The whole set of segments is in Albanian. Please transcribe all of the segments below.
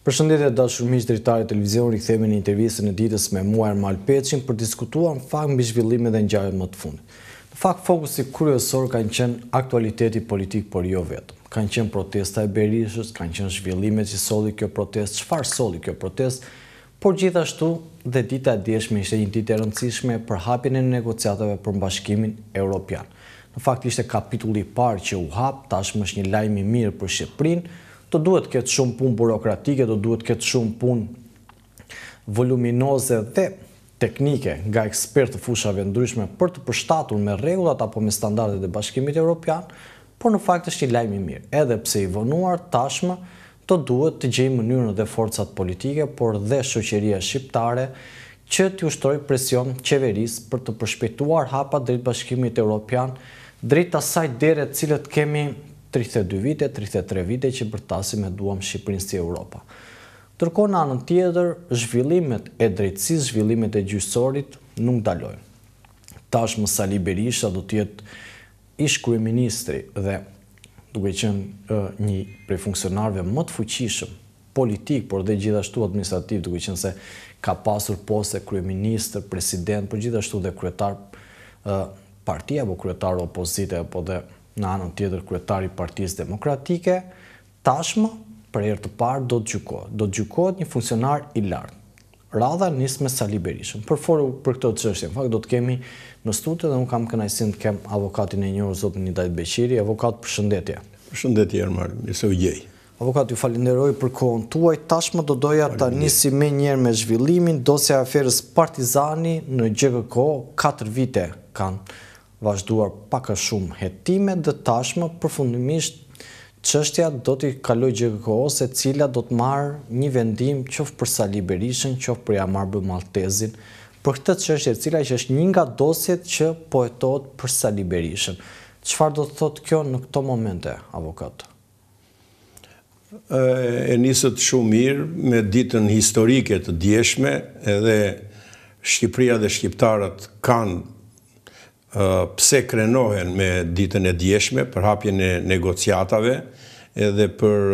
Përshëndetje të dashur miqë dritarë televizion televizionë, rikëthejme një intervjese në ditës me muar Malpeqin për diskutuar në fakt mbi zhvillime dhe njajët më të fundit. Në fakt fokusit kryesor kanë qenë aktualiteti politikë, por jo vetëm. Kanë qenë protesta e berishës, kanë qenë zhvillime që soli kjo protest, qëfar soli kjo protest, por gjithashtu dhe dita e djeshme ishte një dita e rëndësishme për hapjen e negociatave për mbashkimin europian. Në fakt ishte kapitulli parë që u hapë, tashmë është një lajmi mirë për Shqiprinë, të duhet këtë shumë pun burokratike, të duhet këtë shumë pun voluminose dhe teknike nga ekspertë të fushave ndryshme për të përshtatur me regullat apo me standardet e bashkimit e Europian, por në fakt është i lajmë i mirë, edhe pse i vënuar tashmë të duhet të gjejmë mënyrën dhe forcat politike, por dhe shoqeria shqiptare që t'ju shtroj presion qeveris për të përshpejtuar hapa drejt bashkimit e Europian, drejt asaj dere cilët kemi 32 vite, 33 vite që përtasi me duam Shqipërinë si Europa. Tërko në anën tjetër, zhvillimet e drejtësi, zhvillimet e gjysorit nuk dalojnë. Tash më Sali Berisha do tjetë ish kryeministri dhe duke qenë një prej funksionarve më të fuqishëm politik, por dhe gjithashtu administrativ, duke qenë se ka pasur poste kryeministr, president, por gjithashtu dhe kryetar partia, po kryetar opozite, po dhe në anën tjetër kryetari i Partisë Demokratike, tashmë për herë të parë do të gjykohet, do të gjykohet një funksionar i lartë. Radha nisë me Sali Berishën. Për foru për këtë çështje, në fakt do të kemi në studio dhe un kam kënaqësinë të kem avokatin e njohur zotin Nidaj Beqiri, avokat për shëndetje. Për shëndetje Ermar, ju u gjej. Avokat, ju falinderoj për kohën tuaj. Tashmë do doja ta nisi më me zhvillimin dosja e aferës Partizani në GJK 4 vite kanë vazhduar pak a shumë hetime dhe tashme për fundimisht qështja do t'i kaloj GKO se cila do t'marë një vendim qëfë për Sali Berishën, për Jamar Bërë Maltezin, për këtë qështje cila që është një nga dosjet që poetot për Sali Berishën. Qëfar do të thotë kjo në këto momente, avokat? E njësët shumë mirë me ditën historike të djeshme edhe Shqipria dhe Shqiptarët kanë pse krenohen me ditën e djeshme për hapjen e negociatave edhe për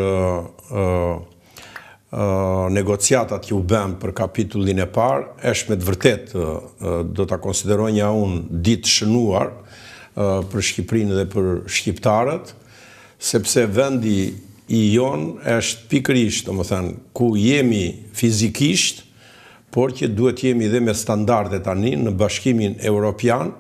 negociatat që u bëm për kapitullin e par, është me të vërtet do të një unë ditë shënuar për Shqiprinë dhe për Shqiptarët, sepse vendi i jonë është pikrisht, do më thënë, ku jemi fizikisht, por që duhet jemi dhe me standardet anin në bashkimin europianë,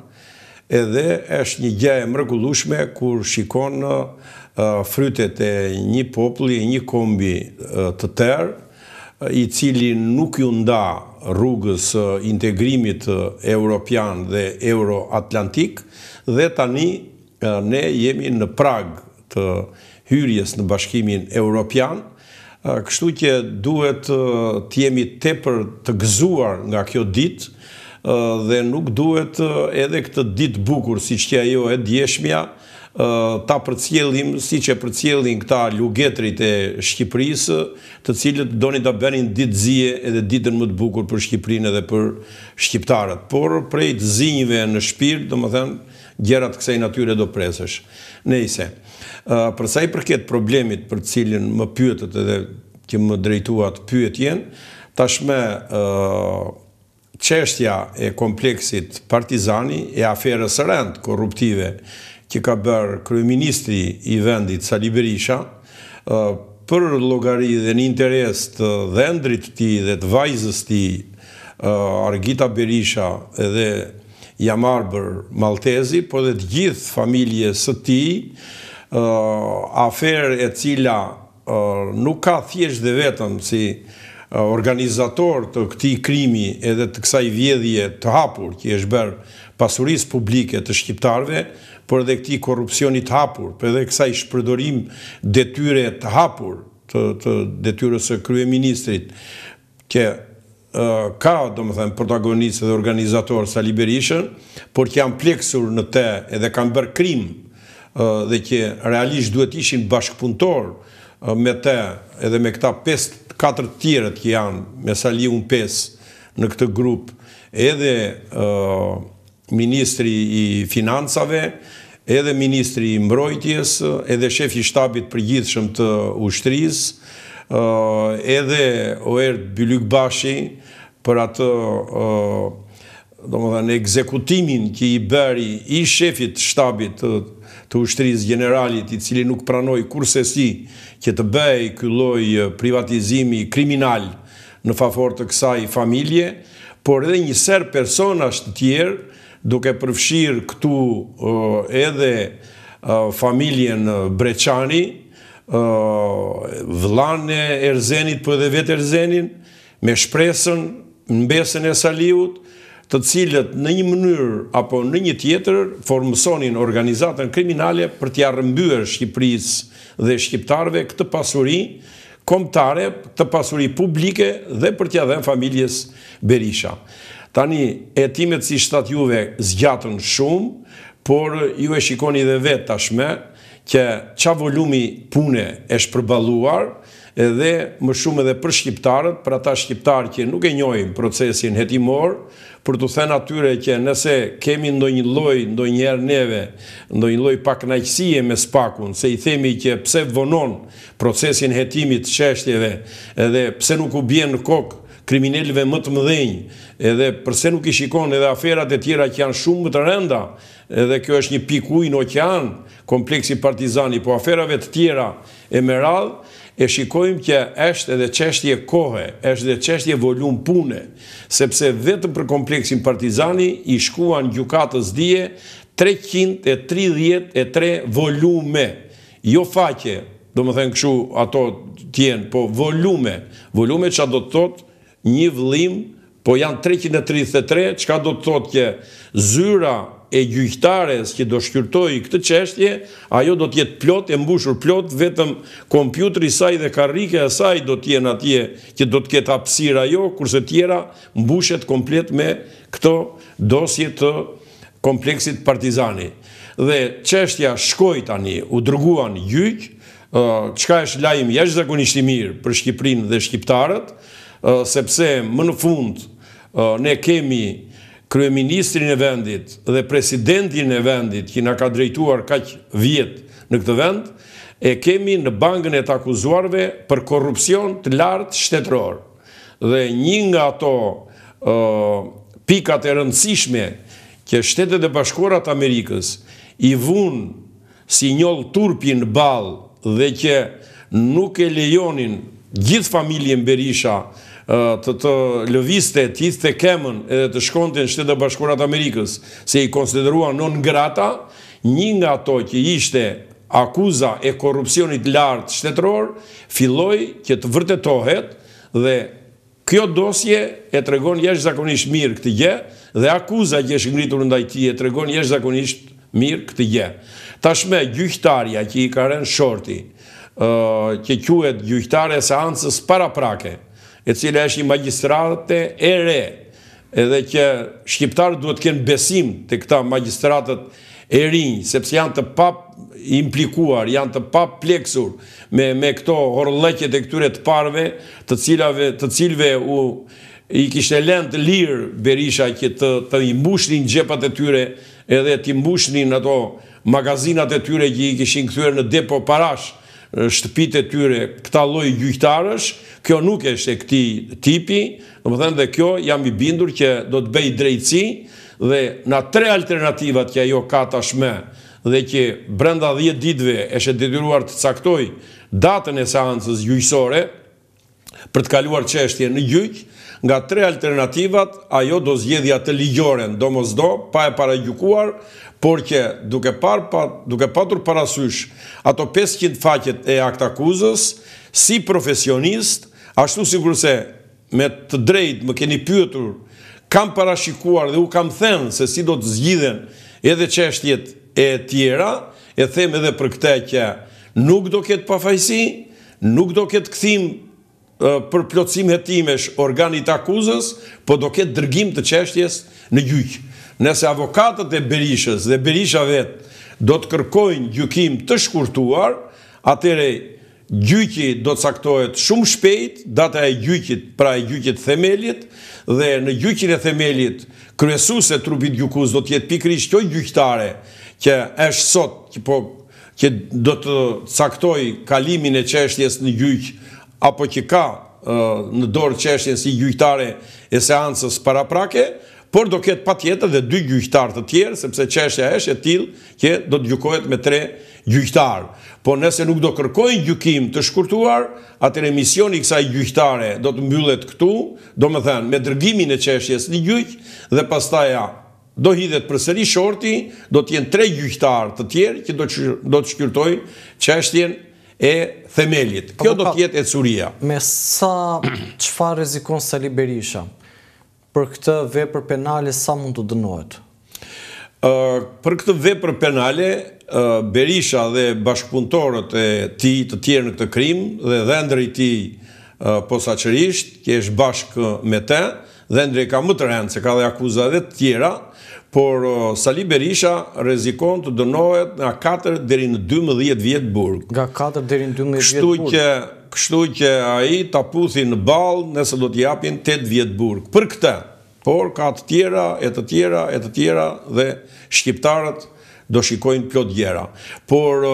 edhe është një gjë e mrekullueshme kur shikon në uh, frytet e një populli, një kombi uh, të tërë, uh, i cili nuk ju nda rrugës integrimit europian dhe euroatlantik, dhe tani ne jemi në prag të hyrjes në bashkimin europian, kështu që duhet të jemi tepër të gëzuar nga kjo ditë, dhe nuk duhet edhe këtë ditë bukur, si që tja jo e djeshmja, ta përcjellim, si që përcjellin këta lugetrit e Shqipërisë, të cilët doni të benin ditë zije edhe ditën më të bukur për Shqipërinë edhe për Shqiptarët. Por, prej të zinjive në shpirë, do më them, gjerat kësej natyre do presesh. Ne i se. Përsa i përket problemit për cilin më pyetet edhe që më drejtuat pyetjen, tashme, qeshtja e kompleksit partizani, e aferës rend korruptive që ka bërë kryeministri i vendit Sali Berisha, për logari dhe një interes të dhendrit ti dhe të vajzës ti Argita Berisha edhe Jamarber Maltezi, po dhe të gjithë familje së ti, aferë e cila nuk ka thjesht dhe vetëm si organizator të këti krimi edhe të kësaj vjedhje të hapur që është bërë pasuris publike të shqiptarve, për edhe këti korupcionit hapur, për edhe kësaj shpërdorim detyre të hapur të detyres e krye ministrit, që ka, do më thëmë, protagonisë dhe organizator Sali Berishën, por që janë pleksur në te edhe kanë bërë krim dhe që realisht duhet ishin bashkëpuntor me te edhe me këta 5 katër tjerët që janë me unë 5 në këtë grup, edhe ministri i financave, edhe ministri i mbrojtjes, edhe shefi i shtabit përgjithshëm të ushtrisë, edhe Oert Bylykbashi për atë dhe, në ekzekutimin që i bëri i shefit shtabit të të ushtrisë generalit i cili nuk pranoj kurse si që të bëj kylloj privatizimi kriminal në fafor të kësaj familje, por edhe njëser personasht të tjerë duke përfshirë këtu edhe familjen Breçani, vlane Erzenit për po edhe vetë Erzenin, me shpresën në besën e Saliut, të cilët në një mënyrë apo në një tjetër formësonin organizatën kriminale për t'ja rëmbyër Shqipëris dhe Shqiptarve këtë pasuri komptare, këtë pasuri publike dhe për t'ja dhe familjes Berisha. Tani, etimet si shtat juve zgjatën shumë, por ju e shikoni dhe vetë tashme, që qa volumi pune e shpërbaluar, edhe më shumë edhe për shqiptarët, për ata shqiptarë që nuk e njojnë procesin hetimor, për të thënë atyre që nëse kemi ndonjë loj, ndonjë herë neve, ndonjë loj pak najqësie me spakun, se i themi që pse vënon procesin hetimit qeshtjeve, edhe pse nuk u bjenë në kokë, kriminelive më të mëdhenjë, edhe përse nuk i shikon edhe aferat e tjera që janë shumë më të rënda, edhe kjo është një pikuj në okean, kompleksi partizani, po aferave të tjera e më radhë, e shikojmë kja është edhe qeshtje kohë, është edhe qeshtje volum pune, sepse vetë për kompleksin partizani i shkuan gjukatës dje 333 volume, jo faqe, do më thënë këshu ato tjenë, po volume, volume që a do të thotë një vëllim, po janë 333, që ka do të thotë kje zyra e gjyhtares që do shkyrtoj këtë qeshtje, ajo do tjetë plot e mbushur plot, vetëm kompjutri saj dhe karrike e saj do tjenë atje që do tjetë apsira jo, kurse tjera mbushet komplet me këto dosje të kompleksit partizani. Dhe qeshtja shkoj tani, u drguan gjyq, qka është lajmë jeshtë zakonisht i mirë për Shqiprin dhe Shqiptarët, sepse më në fund ne kemi kryeministrin e vendit dhe presidentin e vendit që nga ka drejtuar kaq vjetë në këtë vend, e kemi në bangën e të akuzuarve për korupcion të lartë shtetëror. Dhe një nga ato pikat e rëndësishme që shtetet e bashkurat Amerikës i vunë si njëllë turpin balë dhe që nuk e lejonin gjithë familjen Berisha të të lëviste, të hithë të kemën edhe të shkonte në shtetë bashkurat Amerikës, se i konsideruan non grata, një nga to që ishte akuza e korupcionit lartë shtetëror, filloj që të vërtetohet dhe kjo dosje e të regon jeshtë zakonisht mirë këtë gje dhe akuza që është ngritur ndajti e të regon jeshtë zakonisht mirë këtë gje. Tashme, gjyhtarja që i karen shorti, që quet gjyhtare seancës para prake, e cila është një magistratë e re, edhe që shqiptarët duhet kënë besim të këta magistratët e rinjë, sepse janë të pap implikuar, janë të pap pleksur me këto horleqet e këture të parve, të cilve u i kishtë lënd lirë Berisha që të imbushnin gjepat e tyre edhe të imbushnin ato magazinat e tyre që i kishin këtyre në depo parashë shtëpit e tyre këta lojë gjyhtarësh, kjo nuk eshte këti tipi, në më dhe kjo jam i bindur që do të bej drejci, dhe na tre alternativat që ajo ka tashme, dhe që brenda 10 ditve eshte detyruar të caktoj datën e seancës gjyqësore, për të kaluar qeshtje në gjyqë, Nga tre alternativat, ajo do zgjedhja të ligjoren, do mos do, pa e para gjukuar, por që duke patur parasysh ato 500 faqet e akt akuzës, si profesionist, ashtu sigur se me të drejt më keni pyëtur, kam parashikuar dhe u kam thenë se si do të zgjidhen edhe qeshtjet e tjera, e them edhe për këte që nuk do ketë pafajsi, nuk do ketë këthim për plotësim hetimesh organit akuzës, po do ketë dërgim të qeshtjes në gjyqë. Nëse avokatët e Berishës dhe Berisha vetë do të kërkojnë gjykim të shkurtuar, atëre gjyqi do të saktohet shumë shpejt, data e gjyqit, pra e gjyqit themelit, dhe në gjyqin e themelit, kryesu se trupit gjykuz do të jetë pikrish kjoj gjyqtare, që është sot, që, po, që do të saktoj kalimin e qeshtjes në gjyqë, apo që ka në dorë qeshtjen si gjyhtare e seancës para prake, por do ketë pa tjetër dhe dy gjyhtarë të tjerë, sepse qeshtja eshe tjilë që do të gjukohet me tre gjyhtarë. Por nëse nuk do kërkojnë gjukim të shkurtuar, atër emisioni misioni kësa gjyhtare do të mbyllet këtu, do më thënë me drëgimin e qeshtjes një gjyht, dhe pastaja do hidhet për sëri shorti, do tjenë tre gjyhtarë të tjerë që do të shkurtojnë qeshtjen e themelit. Kjo do tjetë e curia. Me sa që rezikon Sali Berisha për këtë vepër penale sa mund të dënojt? Për këtë vepër penale Berisha dhe bashkëpuntorët e ti të tjerë në këtë krim dhe dhe ndrej i ti posa qërisht, kje është bashkë me te, dhe ndrej ka më të rëndë se ka dhe akuzat dhe të tjera por Sali Berisha rezikon të dënohet nga 4 dhe në 12 vjetë burg. Nga 4 dhe në 12 vjetë burg. Kështu që kështu që a i të puthi në balë nëse do t'japin 8 vjetë burg. Për këte, por ka të tjera, e të tjera, e të tjera dhe shqiptarët do shikojnë plot gjera. Por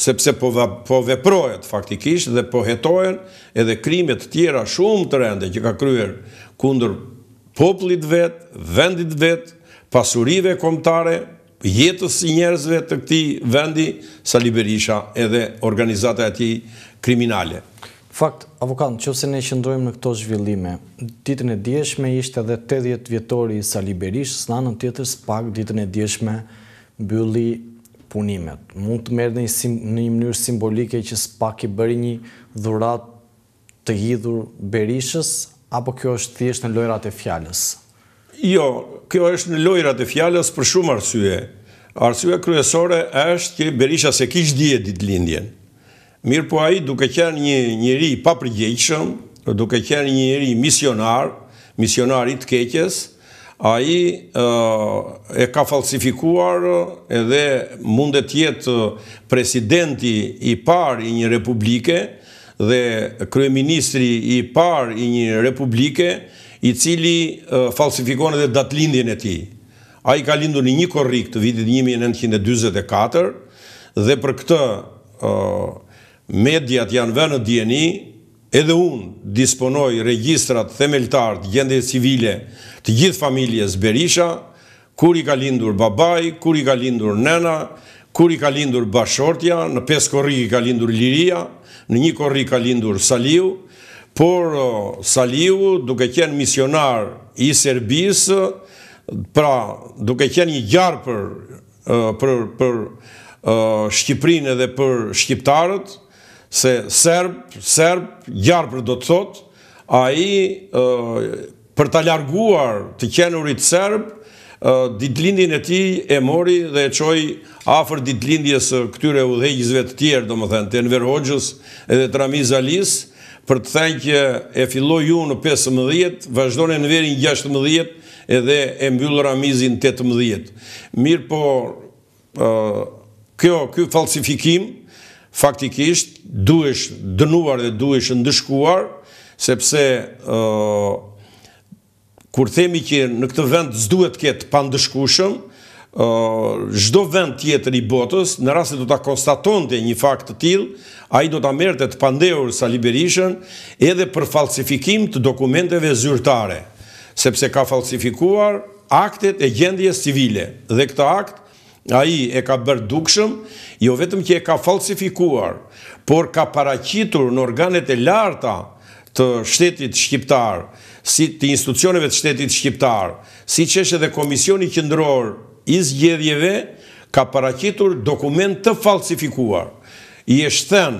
sepse po, po veprojët faktikisht dhe po hetojnë edhe krimet të tjera shumë të rende që ka kryer kundër poplit vetë, vendit vetë, pasurive komptare, jetës i njerëzve të këti vendi sa liberisha edhe organizata e ti kriminale. Fakt, avokant, që se ne qëndrojmë në këto zhvillime, ditën e djeshme ishte edhe 80 vjetori sa liberisht, së në tjetër spak ditën e djeshme bylli punimet. Mund të merë në një mënyrë simbolike që spak i bëri një dhurat të hidhur berishës, apo kjo është thjesht në lojrat e fjallës? Jo, kjo është në lojrat e fjallës për shumë arsye. Arsye kryesore është që berisha se kishë dje ditë lindjen. Mirë po aji duke qenë një njëri papërgjeqëm, duke qenë një njëri misionar, misionarit keqes, aji e ka falsifikuar edhe mundet jetë presidenti i parë i një republike dhe kryeministri i parë i një republike i cili falsifikon edhe datë e ti. A i ka lindu një një korrik të vitit 1924 dhe për këtë medjat janë vë në DNI edhe unë disponoj registrat themeltar të gjende civile të gjithë familjes Berisha, kur i ka lindur babaj, kur i ka lindur nena, kur i ka lindur bashortja, në pes korrik i ka lindur Liria, në një korrik i ka lindur Saliu, por Saliu duke qenë misionar i Serbisë, pra duke qenë një gjarë për, për, për Shqiprinë dhe për Shqiptarët, se Serb, Serb, gjarë për do të thotë, a i për të larguar të qenurit Serb, ditlindin e ti e mori dhe e qoj afer ditlindjes këtyre dhejgjizve të tjerë, do më thënë, të Enver Hoxhës edhe Tramiz Alisë, për të thënë që e filloj ju në 15, vazhdojnë e në verin 16 edhe e mbyllë ramizin 18. Mirë po, kjo kjo falsifikim, faktikisht, duesh dënuar dhe duesh ndëshkuar, sepse kur themi që në këtë vend zduhet këtë pandëshkushëm, zhdo vend tjetër i botës, në rrasë do të konstatonte një fakt të tilë, a i do të amerte të pandeur sa liberishën edhe për falsifikim të dokumenteve zyrtare, sepse ka falsifikuar aktet e gjendjes civile dhe këta akt, a i e ka bërë dukshëm, jo vetëm që e ka falsifikuar, por ka paracitur në organet e larta të shtetit shqiptar, si të institucioneve të shtetit shqiptar, si që është edhe Komisioni Kjëndror i zgjedhjeve ka paracitur dokument të falsifikuar, i eshten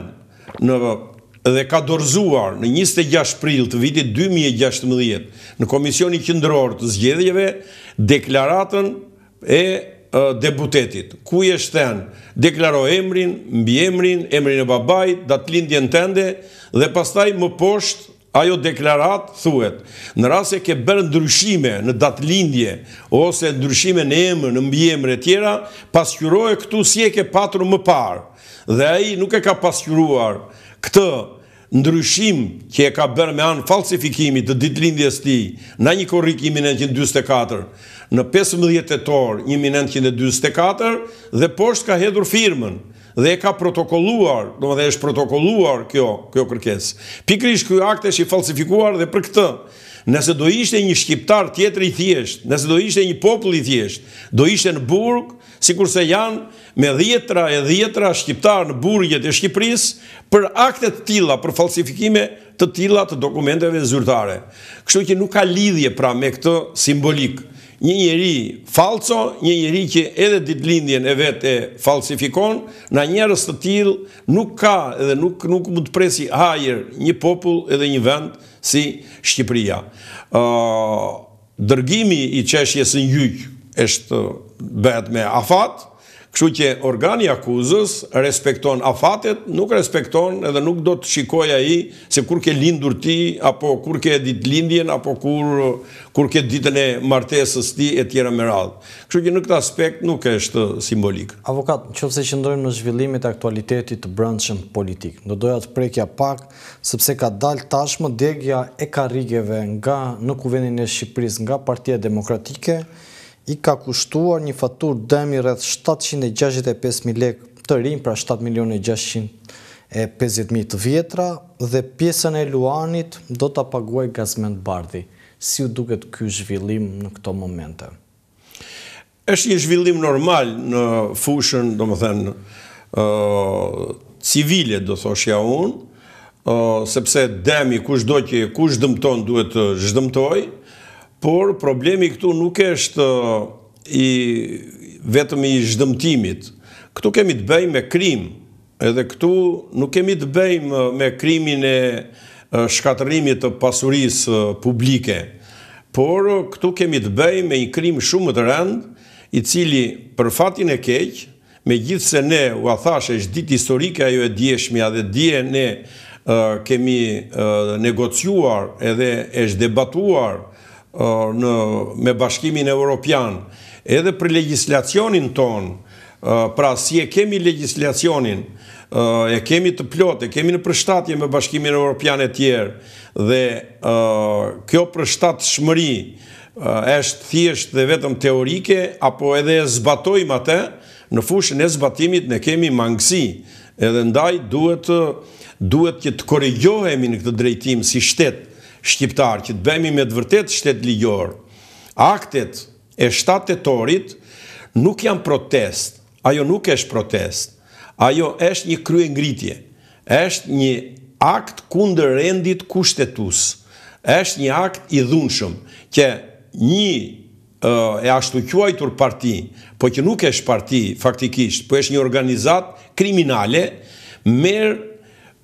dhe ka dorzuar në 26 prill të vitit 2016 në Komisioni Kjëndëror të zgjedhjeve deklaratën e debutetit. Ku i eshten, deklaro emrin, mbi emrin, emrin e babajt, datë lindjen tënde dhe pastaj më poshtë Ajo deklarat, thuet, në rrasë e ke bërë ndryshime në datë lindje, ose ndryshime në emë, në mbjemë, në tjera, pasqyrojë këtu si e ke patru më parë. Dhe aji nuk e ka pasqyruar këtë ndryshim që e ka bërë me anë falsifikimi të ditë lindje së ti, në një korrikimin e 124, në 15 e torë 1924, dhe poshtë ka hedur firmën dhe e ka protokolluar, do më dhe është protokolluar kjo, kjo kërkes. Pikrish kjo akte është i falsifikuar dhe për këtë, nëse do ishte një shqiptar tjetër i thjesht, nëse do ishte një popull i thjesht, do ishte në burg, si kurse janë me dhjetra e dhjetra shqiptar në burgjet e Shqipëris, për akte të tila, për falsifikime të tila të dokumenteve zyrtare. Kështu që nuk ka lidhje pra me këtë simbolikë një njëri falco, një njëri që edhe ditlindjen e vetë e falsifikon, në njërës të tilë nuk ka edhe nuk nuk më të presi hajër një popull edhe një vend si Shqipëria. Dërgimi i qeshjes në gjyqë është bëhet me afatë, Kështu që organi akuzës respekton afatet, nuk respekton edhe nuk do të shikoj i se kur ke lindur ti, apo kur ke dit lindjen, apo kur ke ditën e martesës ti e tjera më radhë. Kështu që në këtë aspekt nuk është simbolik. Avokat, që fëse që ndojmë në zhvillimit aktualitetit të brëndshëm politik, në doja të prekja pak, sëpse ka dal tashmë degja e karigjeve nga në kuvenin e Shqipëris, nga partia demokratike, i ka kushtuar një fatur dëmi rrëth 765.000 lek të rinj, pra 7.650.000 të vjetra, dhe pjesën e Luanit do të paguaj gazment bardhi. Si u duket kjo zhvillim në këto momente? Eshtë një zhvillim normal në fushën, do më thënë, civile, do thoshja unë, sepse demi kush që kush dëmton, duhet të zhdëmtojë, Por problemi këtu nuk eshtë uh, i vetëm i zhdëmtimit. Këtu kemi të bëjmë me krim, edhe këtu nuk kemi të bëjmë uh, me krimin e uh, shkatërimit të pasuris publike, por këtu kemi të bëjmë me i krim shumë të rënd, i cili për fatin e keqë, me gjithë se ne u athashe është ditë historike ajo e djeshme, adhe dje ne kemi negociuar edhe është debatuar me bashkimin e Europian, edhe për legislacionin ton, uh, pra si e kemi legislacionin, uh, e kemi të plot, e kemi në përshtatje me bashkimin e Europian e tjerë, dhe uh, kjo përshtatë shmëri eshtë thjesht dhe vetëm teorike, apo edhe e zbatojmë atë, në fushën e zbatimit ne kemi mangësi, edhe ndaj duhet të koregjohemi në këtë drejtim si shtetë, shqiptarë që të bëjmë me të vërtetë shtet ligjor. Aktet e shtatëtorit nuk janë protest. Ajo nuk është protest. Ajo është një kryengritje. Është një akt kundër rendit kushtetues. Është një akt i dhunshëm që një e ashtu parti, po që nuk është parti faktikisht, po është një organizat kriminale, merë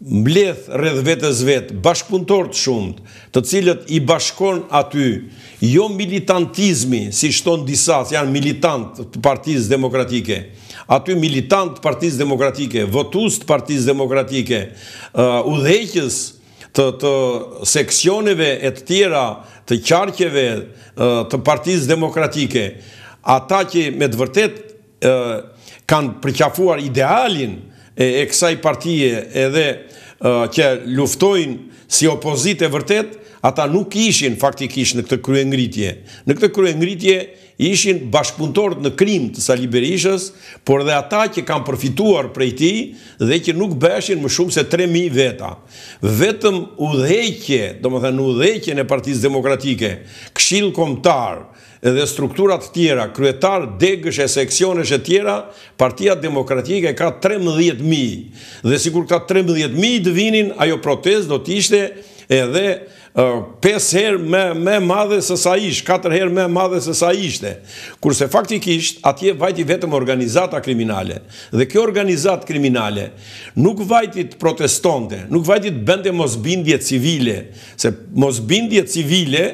mbledh rreth vetes vet bashkëpunëtor të shumt, të cilët i bashkon aty jo militantizmi si shton disa, që janë militant të Partisë Demokratike. Aty militant të Partisë Demokratike, votust të Partisë Demokratike, uh, udhëheqës të të seksioneve e të tjera të qarqeve uh, të Partisë Demokratike, ata që me të vërtet uh, kanë përqafuar idealin uh, e kësaj partije edhe që luftojnë si opozit e vërtet, ata nuk ishin faktikisht në këtë krye ngritje. Në këtë krye ngritje ishin bashkëpuntorët në krim të Sali Berishës, por dhe ata që kam përfituar prej ti dhe që nuk bëshin më shumë se 3.000 veta. Vetëm u dheqje, do më thënë në partiz demokratike, këshilë komtarë, edhe strukturat tjera, kryetar, degësh e seksionesh e tjera, partia demokratike ka 13.000. Dhe sikur ka 13.000 të vinin, ajo protest do t'ishte edhe 5 herë me, me madhe së sa ishte, 4 herë me madhe së sa ishte. Kurse faktikisht, atje vajti vetëm organizata kriminale. Dhe kjo organizat kriminale nuk vajti të protestonte, nuk vajti të bende mosbindje civile, se mosbindje civile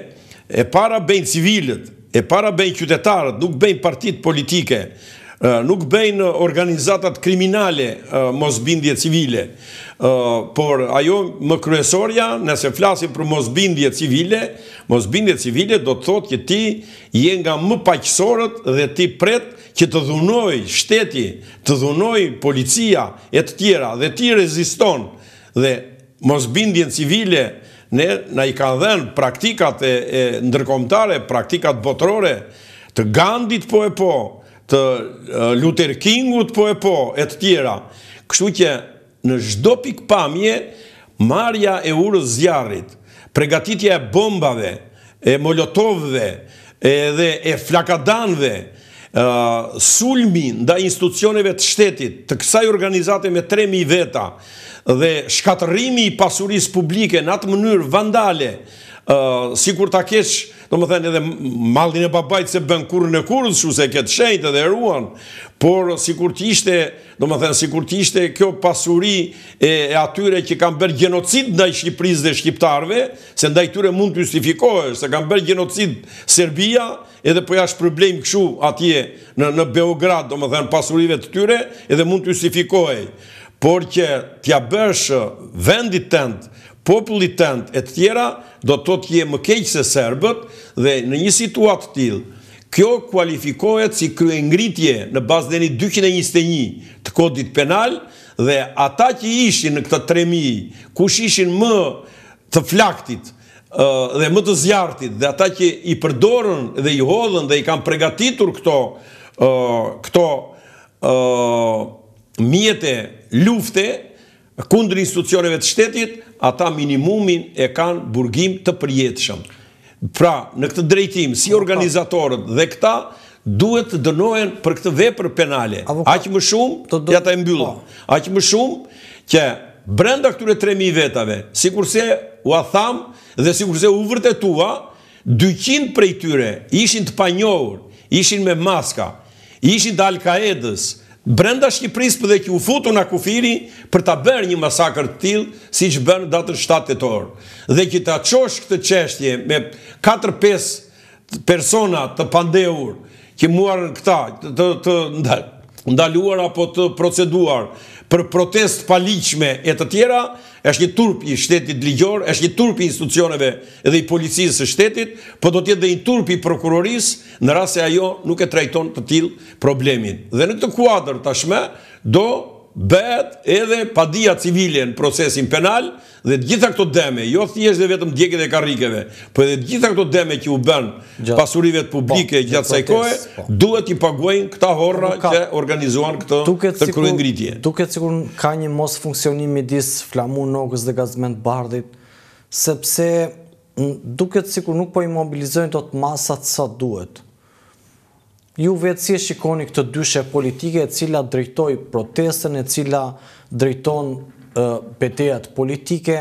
e para bën civilët, e para bëjnë qytetarët, nuk bëjnë partit politike, nuk bëjnë organizatat kriminale mosbindje civile, por ajo më kryesorja, nëse flasim për mosbindje civile, mosbindje civile do të thotë që ti je nga më paqësorët dhe ti pretë që të dhunoj shteti, të dhunoj policia e të tjera, dhe ti reziston dhe mosbindje civile, ne na i ka dhenë praktikat e ndërkomtare, praktikat botrore, të gandit po e po, të Luther kingut po e po, e të tjera. Kështu që në zhdo pik pamje, marja e urës zjarit, pregatitja e bombave, e molotovve, edhe e flakadanve, sulmi nda institucioneve të shtetit, të kësaj organizate me 3.000 veta, dhe shkatërimi i pasurisë publike në atë mënyrë vandale, si kur ta kesh do më thënë edhe maldin e babajt se bën kurën e kurën, shu se këtë shenjtë edhe eruan, por si kur të ishte, do më thënë, si kur të ishte kjo pasuri e atyre që kam bërë genocid ndaj i dhe Shqiptarve, se nda i tyre mund të justifikohesh, se kam bërë genocid Serbia, edhe po jash problem këshu atje në Beograd, do më thënë pasurive të tyre, edhe mund të justifikohë por që tja bësh uh, vendit tënd, popullit tënd e tjera, do të të më keqë se serbët, dhe në një situatë të tjilë, kjo kualifikohet si krye ngritje në bazë dhe një 221 të kodit penal, dhe ata që ishin në këta 3.000, kush ishin më të flaktit, uh, dhe më të zjartit, dhe ata që i përdorën dhe i hodhën dhe i kam pregatitur këto, uh, këto mjetë lufte kundër institucioneve të shtetit, ata minimumin e kanë burgim të përjetëshëm. Pra, në këtë drejtim, si organizatorët dhe këta, duhet të dënohen për këtë vepër penale. Aqë më shumë, të ja ta e mbyllëm, po. aqë më shumë, që brenda këture 3.000 vetave, si kurse u a thamë dhe si kurse u vërtetua, 200 prej tyre ishin të panjohur, ishin me maska, ishin të të alkaedës, brenda Shqipërisë për dhe që u futu në kufiri për ta bërë një masakër të tilë si që bërë në datër 7 të torë. Dhe që ta qosh këtë qeshtje me 4-5 persona të pandeur që muarën këta, të ndaluar apo të proceduar, për protest paliqme e të tjera, është një turp i shtetit ligjor, është një turp i institucioneve dhe i policisë së shtetit, për po do tjetë dhe i turp i prokurorisë, në rase ajo nuk e trajton të tilë problemin. Dhe në këtë kuadrë tashme, do bet edhe padia civile në procesin penal, dhe gjitha këto deme, jo thjesht dhe vetëm djekit e karikeve, për po dhe gjitha këto deme që u bënë pasurive të publike po, gjatë sajkoje, po. duhet i paguajnë këta horra që organizuan këtë të kryen ngritje. Tuket cikur ka një mos funksionim i disë flamu nukës dhe gazment bardit, sepse duket cikur nuk po i mobilizojnë të të masat sa duhet. Ju vetë si e shikoni këtë dyshe politike e cila drejtoj protestën, e cila drejton betejat politike?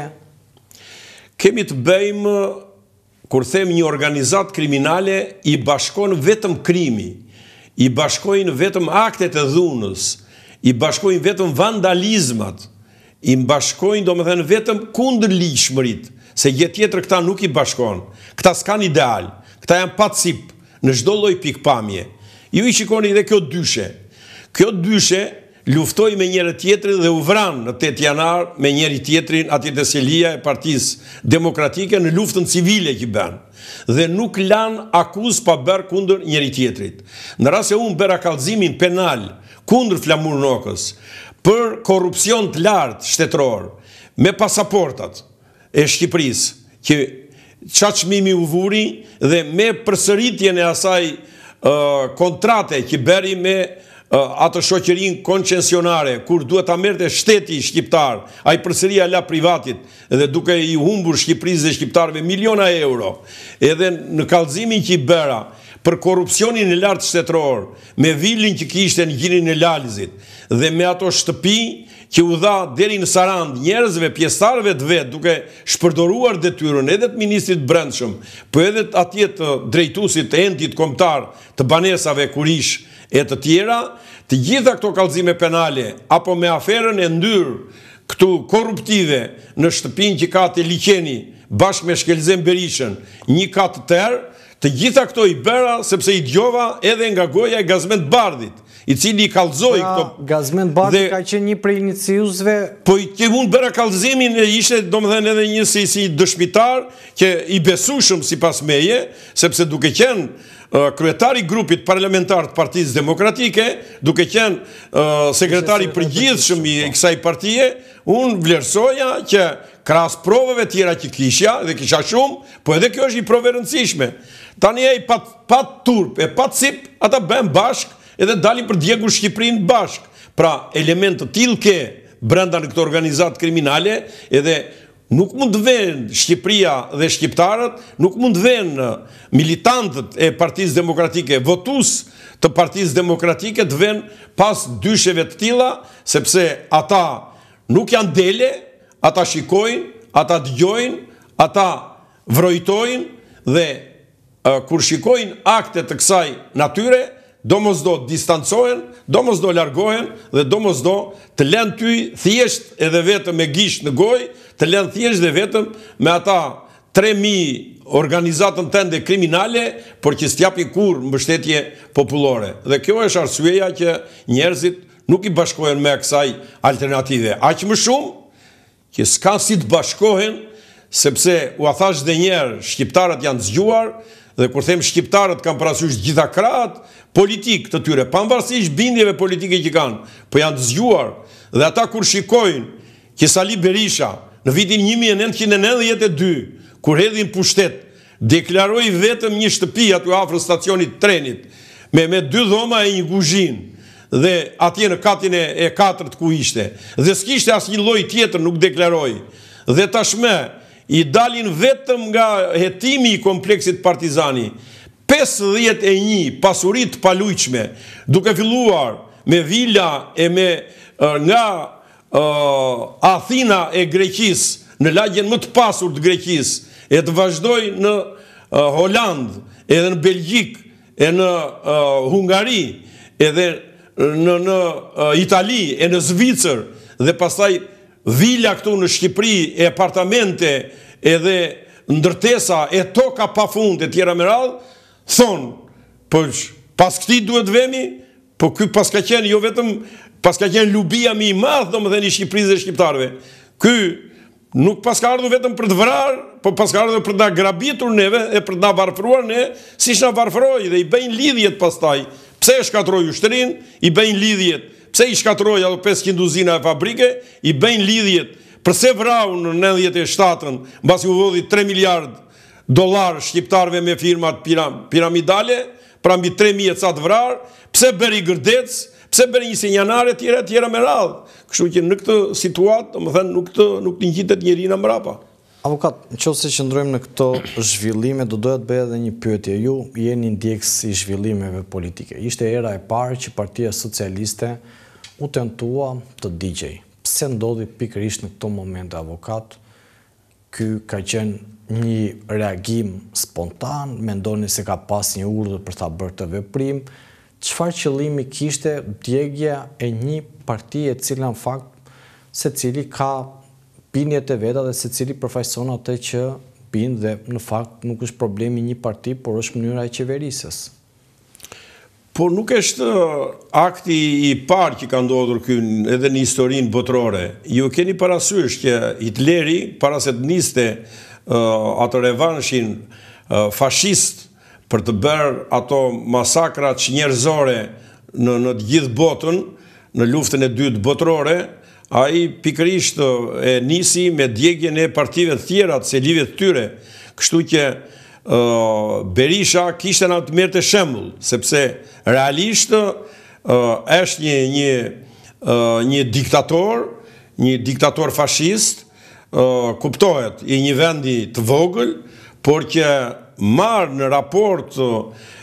Kemi të bëjmë, kur them një organizat kriminale, i bashkon vetëm krimi, i bashkojnë vetëm aktet e dhunës, i bashkojnë vetëm vandalizmat, i bashkojnë do më thënë vetëm kundër lishmërit, se jetë tjetër këta nuk i bashkon, këta s'kan ideal, këta janë patësip, në gjdo loj pikpamje. Ju i shikoni dhe kjo dyshe, kjo dyshe luftoj me njëre tjetëri dhe u vran në 8 janar me njëri tjetëri në atjetë e selia e partiz demokratike në luftën civile që bënë dhe nuk lan akuz pa bërë kundër njëri tjetërit. Në rrasë e unë bëra kalzimin penal kundër flamur në okës për korupcion të lartë shtetror me pasaportat e Shqipëris që qaqmimi u vuri dhe me përsëritjen e asaj kontrate që bëri me atë shoqerin koncensionare, kur duhet a merte shteti shqiptar, a i përseria la privatit, edhe duke i humbur shqipriz dhe shqiptarve miliona euro, edhe në kalzimin që i bëra, për korupcionin e lartë shtetëror, me villin që kishtë e në gjinin e lalizit, dhe me ato shtëpi që u dha deri në sarand njerëzve, pjesarve të vetë, duke shpërdoruar dhe tyrën, edhe të ministrit brendshëm, për po edhe të atjetë drejtusit e endit komtar të banesave kur ishë, e të tjera, të gjitha këto kalzime penale, apo me aferën e ndyrë këtu korruptive në shtëpin që ka të liqeni bashkë me shkelzem berishën një katë tërë, të gjitha këto i bëra, sepse i gjova edhe nga goja i gazmet bardit i cili i kalzoj pra, këto... Gazmen Bati ka qenë një prej një Po i të mund bëra kalzimin e ishte do më dhenë edhe një si i dëshmitar që i besushëm si pas meje, sepse duke qenë kryetari grupit parlamentar të partijës demokratike, duke qenë sekretari për gjithë i kësaj partije, unë vlerësoja që krasë proveve tjera që kisha dhe kisha shumë, po edhe kjo është i proverënësishme. Ta një e i pat turp e pat sip, ata bëjmë bashkë edhe dalin për djegu Shqiprin bashk. Pra, element të tilë ke brenda në këtë organizatë kriminale, edhe nuk mund të ven Shqipria dhe Shqiptarët, nuk mund të ven uh, militantët e partiz demokratike votus të partiz demokratike të ven pas dysheve të tila, sepse ata nuk janë dele, ata shikojnë, ata dëgjojnë, ata vrojtojnë dhe uh, kur shikojnë akte të kësaj natyre, do mos do distancohen, do mos do largohen dhe do mos do të lenë ty thjesht edhe vetëm me gisht në goj, të lenë thjesht dhe vetëm me ata 3.000 organizatën tënde kriminale, por që stjapi kur mbështetje populore. Dhe kjo është arsueja që njerëzit nuk i bashkohen me kësaj alternative. që më shumë, që s'ka si të bashkohen, sepse u a thash dhe njerë, shqiptarët janë zgjuar, dhe kur them shqiptarët kam prasysh gjitha kratë, politik të tyre, pa bindjeve politike që kanë, për po janë të zgjuar, dhe ata kur shikojnë që Sali Berisha në vitin 1992, kur hedhin pushtet, deklaroj vetëm një shtëpi atë u afrë stacionit trenit, me me dy dhoma e një guzhin, dhe atje në katin e katërt ku ishte, dhe s'kishte as një loj tjetër nuk deklaroj, dhe tashme i dalin vetëm nga jetimi i kompleksit partizani, 51 pasurit paluqme, duke filluar me vila e me nga Athina e Greqis, në lagjen më të pasur të Greqis, e të vazhdoj në Holland, edhe në Belgjik, e në Hungari, edhe në Itali, e në Zvicër, dhe pasaj vila këtu në Shqipri, e apartamente, edhe ndërtesa, e toka pa fund, e tjera më radhë, thonë, përsh, po pas këti duhet vemi, për po këtë pas ka qenë, jo vetëm, pas ka qenë lubia mi i madhë, do më dhe një Shqipëriz dhe Shqiptarve. Këtë nuk pas ka ardhë vetëm për të vrarë, për po pas ka ardhë për të grabitur neve, e për të nga varfruar ne, si shna nga varfruaj dhe i bëjnë lidhjet pas taj. Pse e shkatroj u i bëjnë lidhjet. Pse i shkatroj alo 500 duzina e fabrike, i bëjnë lidhjet. Përse vrau në 97-ën, basi u vodhi 3 miliardë dolar shqiptarve me firmat piramidale, pra mbi 3.000 e catë vrarë, pse bëri gërdec, pse bëri një sinjanare tjera tjera me radhë. Kështu që në këtë situatë, më thënë, nuk të njitet njëri në mrapa. Avokat, në qëllë se që ndrojmë në këto zhvillime, do dojë të bëja dhe një pyetje. Ju jeni ndjekës i zhvillimeve politike. Ishte era e parë që partia socialiste u tentua të DJ. Pse ndodhi pikër ishtë në këto momente, avokat, kë ka qenë një reagim spontan, me ndoni se ka pas një urdhë për ta bërë të veprim, qëfar qëllimi kishte djegja e një parti e cilën fakt se cili ka pinje të veda dhe se cili përfajson atë që pinë dhe në fakt nuk është problemi një parti, por është mënyra e qeverisës. Por nuk është akti i parë që ka ndodhur kënë edhe një historinë botërore. Ju keni parasysh që Hitleri, të niste atë revanshin fashist për të bërë ato masakrat që njerëzore në në të gjithë botën, në luftën e dytë botërore, a i pikrisht e nisi me djegjen e partive të tjera të selive të tyre, kështu që Berisha kishtë në të mërë të shemblë, sepse realisht është një diktator, një diktator fashist, kuptohet i një vendi të vogël, por që marë në raport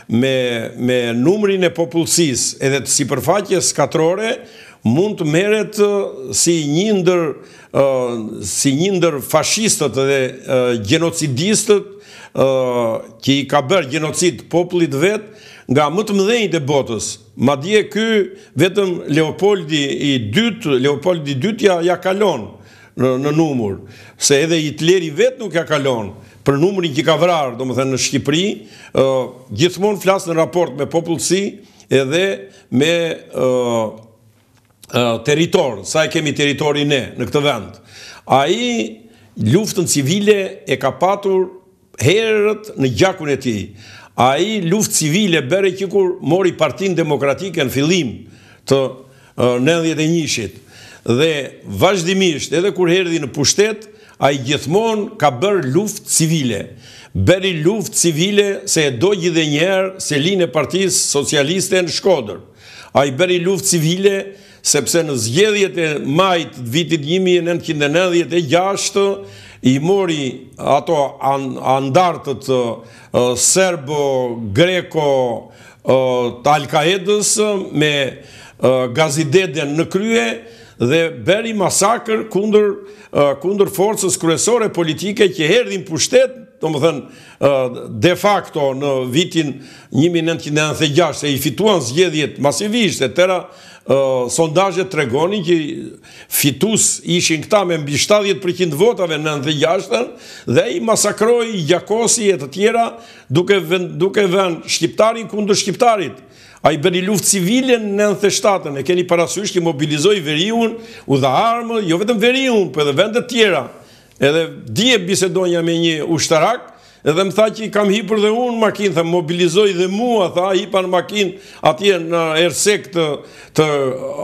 me, me numrin e popullësis edhe të si përfaqje skatrore, mund të meret si një ndër, si një ndër fashistët dhe genocidistët që i ka bërë genocid popullit vetë nga më të mëdhenjit e botës. Ma dje ky vetëm Leopoldi i dytë, Leopoldi i ja, ja kalonë në numur, se edhe Hitleri vetë nuk ja kalonë, për numërin që ka vrarë, do më thënë në Shqipëri, gjithmonë flasë në raport me popullësi edhe me teritorë, sa e kemi teritori ne në këtë vend. A i luftën civile e ka patur herët në gjakun e ti. A i luftë civile bere kikur mori partin demokratike në filim të nëndjet e njëshit dhe vazhdimisht edhe kur herdi në pushtet, a i gjithmon ka bërë luft civile. bëri luft civile se e gjithë dhe njerë se e partisë socialiste në Shkodër. A i beri luft civile sepse në zgjedhjet e majtë vitit 1996 i mori ato andartët serbo, greko, talkaedës me gazideden në krye, dhe beri masakër uh, kundër forcës kërësore politike që herdin pushtet, të më thënë, uh, de facto në vitin 1996, se i fituan zgjedhjet masivisht, e tëra uh, sondajet të regoni që fitus ishin këta me mbi 70% votave në 96, dhe i masakroj gjakosi e të tjera duke vën shqiptarin kundër shqiptarit a i bëni luft civilen në 97 shtatën, e keni parasysh ki mobilizoj veriun, u dha armë, jo vetëm veriun, për po edhe vendet tjera, edhe dje bisedonja me një ushtarak, edhe më tha që i kam hipër dhe unë makinë, thë mobilizoj dhe mua, thë a hipa në makinë atje në ersek të,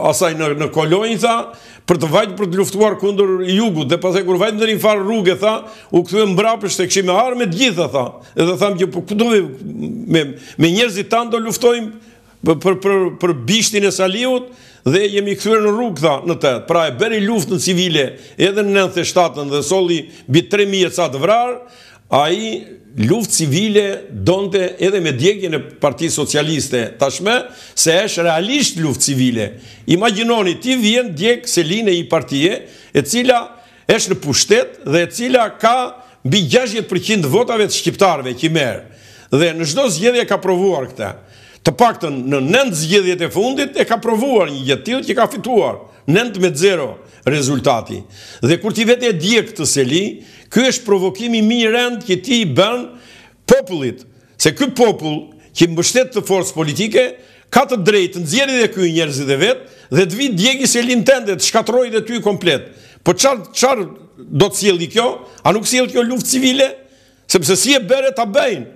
asaj në, në kolonjë, thë, për të vajtë për të luftuar kundër jugut, dhe pas e kur vajtë në rinë farë rrugë, thë, u këtë më brapësht me këshime armët gjitha, thë, edhe thamë që po këtë me, me, me njerëzit tanë do luftojmë, për, për, për bishtin e Saliut dhe jemi kthyer në rrugë, tha, në të, pra e beri luft në civile edhe në 97-ën dhe soli mbi 3.000 e të vrarë, a i luft civile donte edhe me djekjën e Partisë Socialiste tashme, se është realisht luft civile. Imaginoni, ti vjen djekë se line i partije, e cila është në pushtet dhe e cila ka mbi 60% votave të shqiptarëve që merë. Dhe në çdo zgjedhje ka provuar këta. Të pakten në nëndë zgjedhjet e fundit e ka provuar një gjithë tjilë që ka fituar nëndë me zero rezultati. Dhe kur ti vete e dje këtë seli, kjo është provokimi mi rend që ti i bën popullit. Se kjo popull që mbështet të forës politike, ka të drejtë në zjeri dhe kjo njerëzit dhe vetë, dhe të vitë djegi se tendet, të shkatroj dhe ty komplet. Po qarë do të sjeli kjo? A nuk sjeli kjo luftë civile? Sepse si e bere të bëjnë?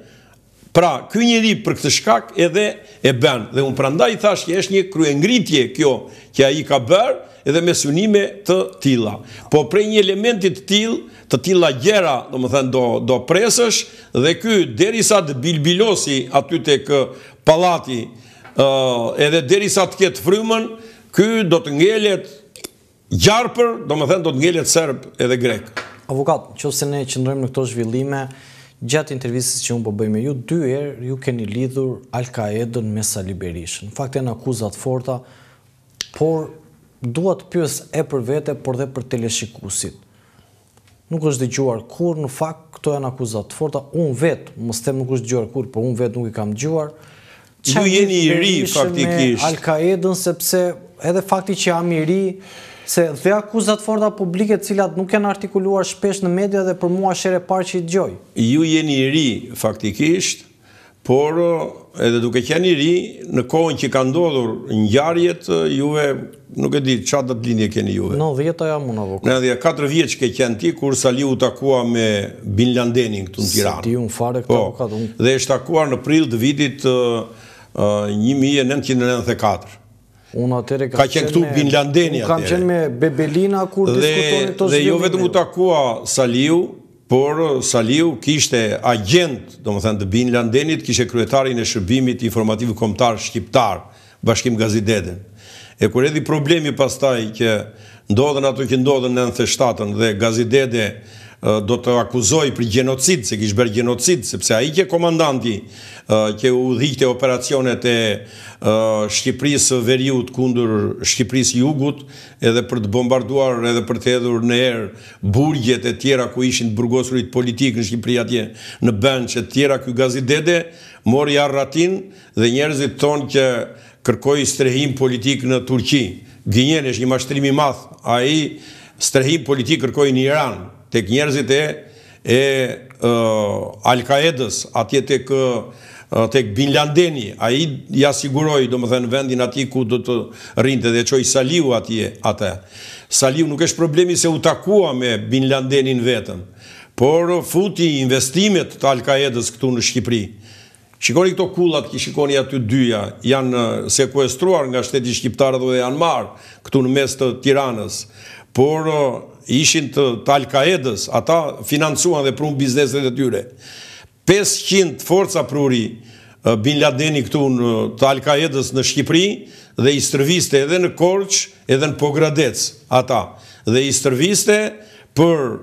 Pra, ky njëri për këtë shkak edhe e ben, dhe unë pranda i thash që është një kryengritje kjo që a i ka bërë edhe me sunime të tila. Po prej një elementit tila, të tila gjera, do më thënë, do, do presësh, dhe ky deri sa të bilbilosi aty të kë palati, edhe deri sa të ketë frymën, ky do të ngelet gjarëpër, do më thënë, do të ngelet serb edhe grek. Avokat, që se ne qëndrojmë në këto zhvillime, gjatë intervjisis që unë po bëjmë e ju, dy erë ju keni lidhur Al-Qaedën me Sali Berishën. Në fakt e në akuzat forta, por duat pjës e për vete, por dhe për teleshikusit. Nuk është dhe gjuar kur, në fakt këto e në akuzat forta, unë vetë, më stem nuk është gjuar kur, por unë vetë nuk i kam gjuar. Ju jeni i ri, faktikisht. Al-Qaedën, sepse edhe fakti që jam i ri, se dhe akuzat forta publike cilat nuk janë artikuluar shpesh në media dhe për mua shere par që i gjoj. Ju jeni i ri, faktikisht, por uh, edhe duke qenë i ri, në kohën që ka ndodhur një gjarjet, uh, juve nuk e di që atë të linje keni juve. Në dhjetë aja mund avokat. Në dhjetë, katër vjetë që ke qenë ti, kur sali u takua me Bin Landeni në këtu në Tiranë. Si ti unë fare këtë po, avokat unë. Dhe ishtë takuar në prill të vitit 1994. Uh, Unë atëre ka qenë këtu Bin Ladeni atëre. Kam qenë me Bebelina kur diskutonin të zgjedhje. Dhe jo vetëm u takua Saliu, por Saliu kishte agent, domethënë të Bin landenit, kishte kryetarin e shërbimit informativ kombëtar shqiptar, Bashkim Gazideden. E kur edhi problemi pastaj që ndodhen ato që ndodhen në 97-ën dhe Gazidede do të akuzoj për genocid, se kishë bërë genocid, sepse a i kje komandanti kje u dhikte operacionet e Shqipërisë veriut kundur Shqipërisë jugut, edhe për të bombarduar, edhe për të edhur në erë burgjet e tjera ku ishin të burgosurit politikë në Shqipëri atje në benqet tjera kjo gazidede, mori arratin dhe njerëzit tonë kje kërkoj strehim politikë në Turqi. Gjenjen është një mashtrimi math, a i strehim politikë kërkoj në Iranë, të kë njerëzit e e Al-Qaedës, atje të kë të kë Bin Landeni, a i ja do më dhe në vendin ati ku do të rinte dhe qoj Saliu atje atë. Saliu nuk është problemi se u takua me Bin Landeni në vetën, por futi investimet të Al-Qaedës këtu në Shqipëri. Shikoni këto kullat, shikoni aty dyja, janë sekuestruar nga shteti Shqiptarë dhe janë marë këtu në mes të tiranës, por ishin të, al qaedës ata financuan dhe prun bizneset e tyre. 500 forca pruri Bin Ladeni këtu në të Al-Kaedës në Shqipëri dhe i stërviste edhe në Korç, edhe në Pogradec, ata. Dhe i stërviste për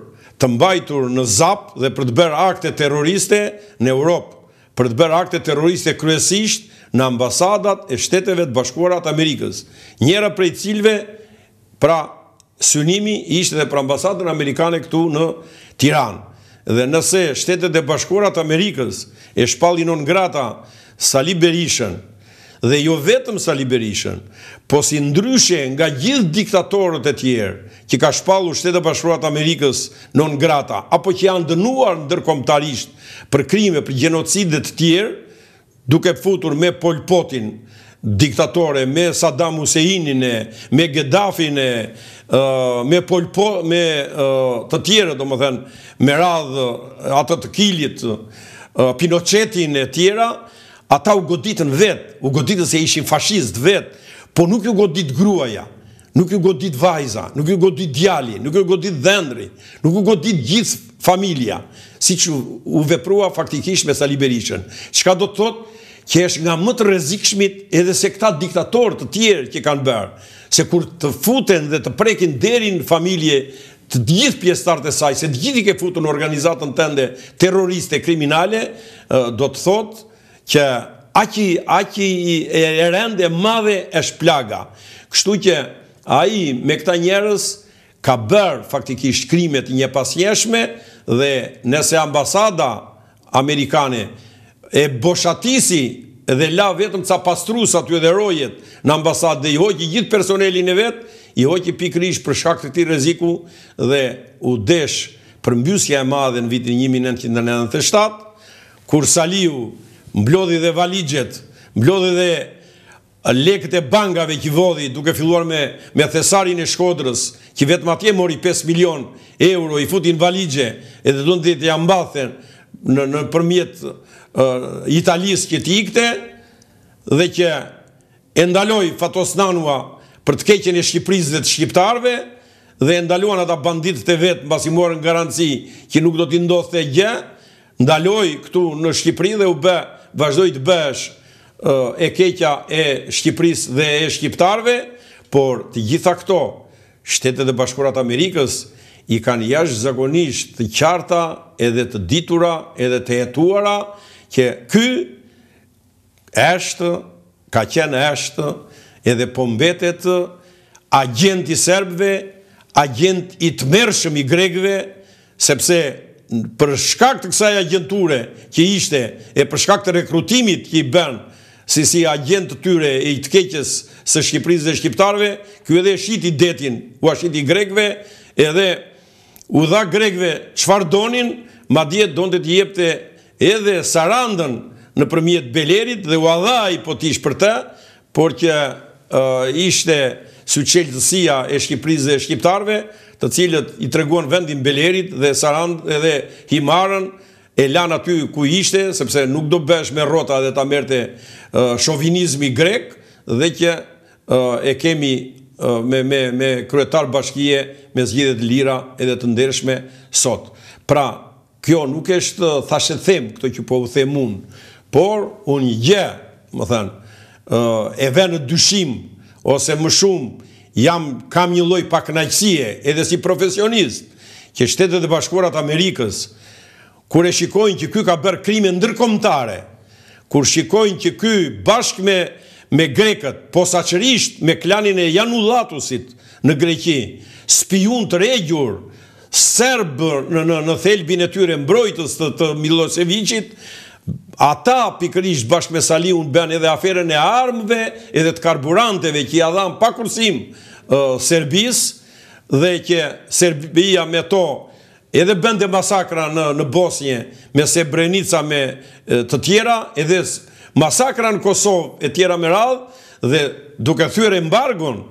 të mbajtur në ZAP dhe për të bërë akte terroriste në Europë, për të bërë akte terroriste kryesisht në ambasadat e shteteve të bashkuarat Amerikës. Njera prej cilve, pra, synimi ishte dhe prambasatën Amerikane këtu në Tiran. Dhe nëse shtetet e bashkurat Amerikës e shpallin në ngrata sa liberishën dhe jo vetëm sa liberishën, po si ndryshe nga gjithë diktatorët e tjerë që ka shpallu shtetë e bashkurat Amerikës në ngrata, apo që janë dënuar në dërkomtarisht për krime, për genocidet tjerë, duke futur me polpotin diktatore, me Saddam Huseinin, me Gaddafin, me Polpo, me të tjere, do më thënë, me radhë atë të kilit, Pinochetin e tjera, ata u goditën vetë, u goditën se ishin fashist vetë, po nuk ju godit gruaja, nuk ju godit vajza, nuk ju godit djali, nuk ju godit dhendri, nuk ju godit gjithë familia, si që u veprua faktikisht me Saliberishën. Qka do të thotë, që është nga më të rezikshmit edhe se këta diktatorë të tjerë që kanë bërë, se kur të futen dhe të prekin derin familje të gjithë pjestartë e saj, se të gjithë i ke futu në organizatën të ndë terroriste kriminale, do të thotë që aki i rende madhe e shplaga. Kështu që aji me këta njerës ka bërë faktikisht krimet një pasjeshme dhe nëse ambasada amerikane e boshatisi dhe la vetëm ca pastrus aty dhe rojet në ambasat dhe i hoqë i gjithë personelin e vetë, i hoqë i pikrish për shak të ti reziku dhe u desh për mbjusja e madhe në vitin 1997, kur saliu mblodhi dhe valigjet, mblodhi dhe lekët e bangave që vodhi duke filluar me thesarin e shkodrës, që vetë atje mori 5 milion euro i futin valigje edhe dhëndit e ambathen në përmjetë Italisë këtë i këte dhe që e ndaloj Fatosnanua për të keqen e Shqipërisë dhe të Shqiptarve dhe e ndaluan ata banditët të vetë në basi morën garanci që nuk do t'i ndodhë të gjë ndaloj këtu në Shqipëri dhe u bë vazhdoj të bësh e keqa e Shqipërisë dhe e Shqiptarve por të gjitha këto shtetet e bashkurat Amerikës i kanë jashë zagonisht të qarta edhe të ditura edhe të jetuara që ky është ka qenë është edhe po mbetet agjent i serbëve, agjent i tmerrshëm i grekëve, sepse për shkak të kësaj agjenture që ishte e për shkak të rekrutimit që i bën si si agent të tyre e i të keqës së Shqipërisë dhe Shqiptarëve, kjo edhe shiti detin, u a shiti grekve, edhe u dha grekve qëfar donin, ma djetë donë të të jepte edhe Sarandën në përmjet Belerit dhe u adha i potish për ta, por që ishte së e Shqipriz dhe Shqiptarve, të cilët i treguan vendin Belerit dhe Sarandë edhe Himarën, e lanë aty ku ishte, sepse nuk do bësh me rota dhe ta merte shovinizmi grek, dhe që e kemi me kryetar bashkije me zgjidhet lira edhe të ndershme sot. Pra, kjo nuk eshte thashe them, këto që po u them unë, por unë gjë, gje, më thënë, e ve në dyshim, ose më shumë, jam kam një loj pak edhe si profesionist, që shtetet e bashkurat Amerikës, kur e shikojnë që kuj ka bërë krime ndërkomtare, kur shikojnë që kuj bashk me me grekët, po saqërisht me klanin e janullatusit në greki, spijun të regjur, serbër në, në, në thelbin e tyre mbrojtës të, Milosevicit, ata pikërisht bashkë me Saliun ben edhe aferën e armëve edhe të karburanteve që i adham pa kursim Serbis dhe që Serbia me to edhe bende masakra në, në Bosnje me Sebrenica me të tjera edhe masakra në Kosovë e tjera me radhë dhe duke thyre embargon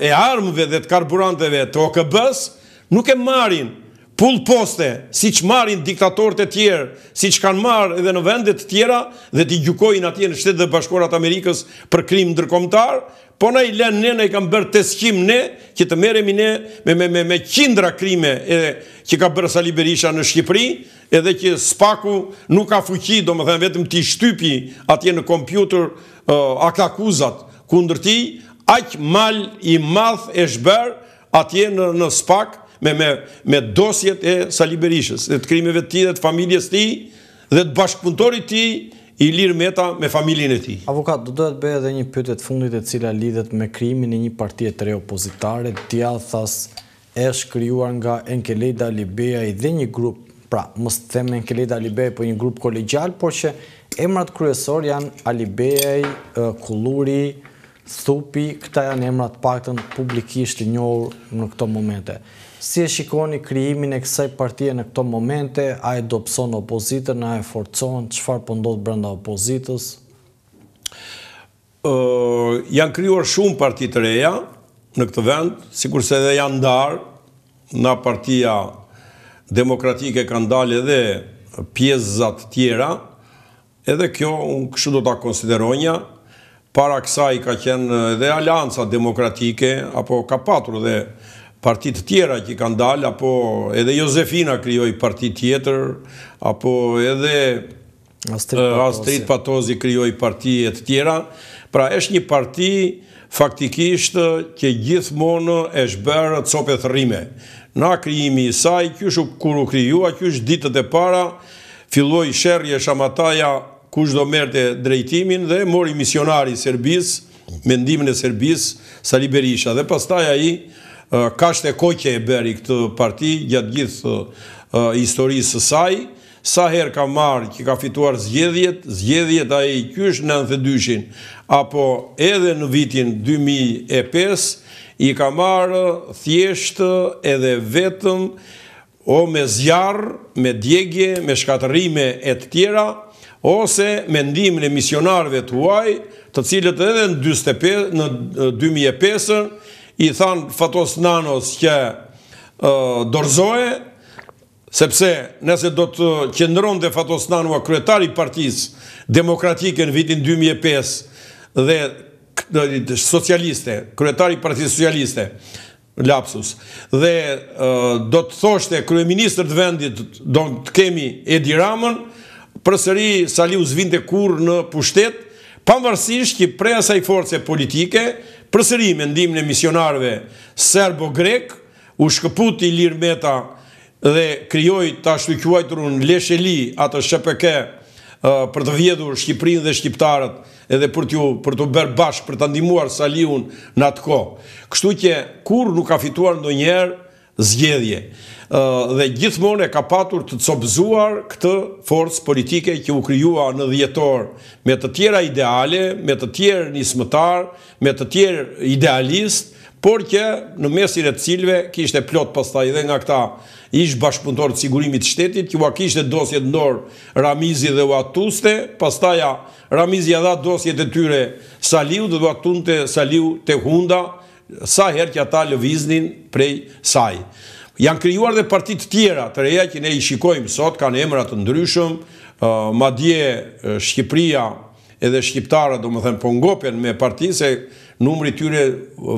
e armëve dhe të karburanteve të OKB-së nuk e marin pull poste, si që marin diktatorët e tjerë, si që kanë marë edhe në vendet tjera, dhe t'i gjukojnë atje në shtetë dhe bashkorat Amerikës për krim ndërkomtar, po na i lenë ne, na i kam bërë teskim ne, që të merremi ne me, me, me, me kindra krime edhe që ka bërë Sali Berisha në Shqipëri, edhe që spaku nuk ka fuqi, do më vetëm t'i shtypi atje në kompjuter uh, akakuzat kundër ti, aq mal i madh e shber atje në, në spakë, me dosjet e Saliberishës, dhe të krimeve ti dhe të familjes ti, dhe të bashkëpuntori ti, i lirë meta me familjen e ti. Avokat, do të bëhe dhe një pytet fundit e cila lidhet me krimin e një partijet të reopozitare, tja thas e shkryuar nga Enkelejda Libeja i dhe një grup, pra, mështë them Enkelejda Libeja, po një grup kolegjal, por që emrat kryesor janë Alibeja, Kulluri, Thupi, këta janë emrat pakten publikisht njohur në Në këto momente si e shikoni kriimin e kësaj partije në këto momente, a e dopson opozitën, a e forcon, qëfar pëndodhë po brenda opozitës? Janë kryuar shumë partit reja në këtë vend, si kurse edhe janë ndarë, na partia demokratike ka ndalë edhe pjesëzat tjera, edhe kjo, unë këshu do të konsideronja, para kësa i ka qenë edhe alianca demokratike, apo ka patur dhe partit tjera që kanë dalë, apo edhe Josefina kryoj partit tjetër, apo edhe Astrid Patozi kryoj të tjera, pra është një parti faktikisht që gjithmonë është bërë copet rrime. Na kryimi i saj, kjushu kuru kryua, kjushu ditët e para, filloj shërje shamataja kush do merte drejtimin dhe mori misionari Serbis, mendimin e Serbis, Sali Berisha, dhe pastaja i ka shte koqe e beri këtë parti gjatë gjithë historisë së saj, sa herë ka marrë që ka fituar zgjedhjet, zgjedhjet a e i kysh në nëthëdyshin, apo edhe në vitin 2005, i ka marrë thjeshtë edhe vetëm o me zjarë, me djegje, me shkatërime e të tjera, ose me ndimin e misionarve të huaj, të cilët edhe në 2005 i than Fatos Nanos që dorzoje, sepse nëse do të qëndron dhe Fatos Nanua kryetari partiz demokratike në vitin 2005 dhe socialiste, kryetari partisë socialiste, lapsus, dhe do të thoshte kryeministër të vendit do të kemi Edi Ramën, përsëri Saliu zvinde kur në pushtet, pamërësisht që prea saj force politike, Përsëri me ndimin e misionarëve serbo-grek, u shkëputi Lirmeta dhe krijoi të ashtu Lesheli atë SHPK për të vjedhur Shqipërinë dhe shqiptarët edhe për t'u për të bërë bash për ta ndihmuar Saliun në atë kohë. Kështu që kur nuk ka fituar ndonjëherë zgjedhje dhe gjithmonë e ka patur të copëzuar këtë forcë politike që u kryua në djetor me të tjera ideale, me të tjera nismëtar, me të tjera idealist, por që në mesin e cilve kishte plot pastaj dhe nga këta ish bashkëpuntor të sigurimit shtetit, kjo a kishte dosjet nërë Ramizi dhe Uatuste, pastaja Ramizi a dha dosjet e tyre Saliu dhe Uatunte Saliu të Hunda, sa her që ata lëviznin prej saj. Janë krijuar dhe partit të tjera, të reja që ne i shikojmë sot, kanë emrat të ndryshëm, ma dje Shqipria edhe Shqiptarët, do më thënë, po ngopjen me partit, se numri tyre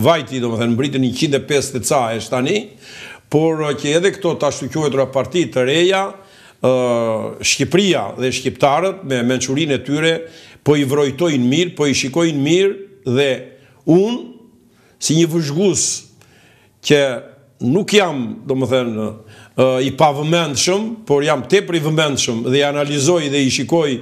vajti, do më thënë, mbritën 150 të ca e shtani, por që edhe këto të ashtukjojt rra partit të reja, Shqipria dhe Shqiptarët, me menqurin e tyre, po i vrojtojnë mirë, po i shikojnë mirë, dhe unë, si një vëzhgus, që nuk jam, do më thënë, i pavëmendshëm, por jam tepër i vëmendshëm dhe i analizoj dhe i shikoj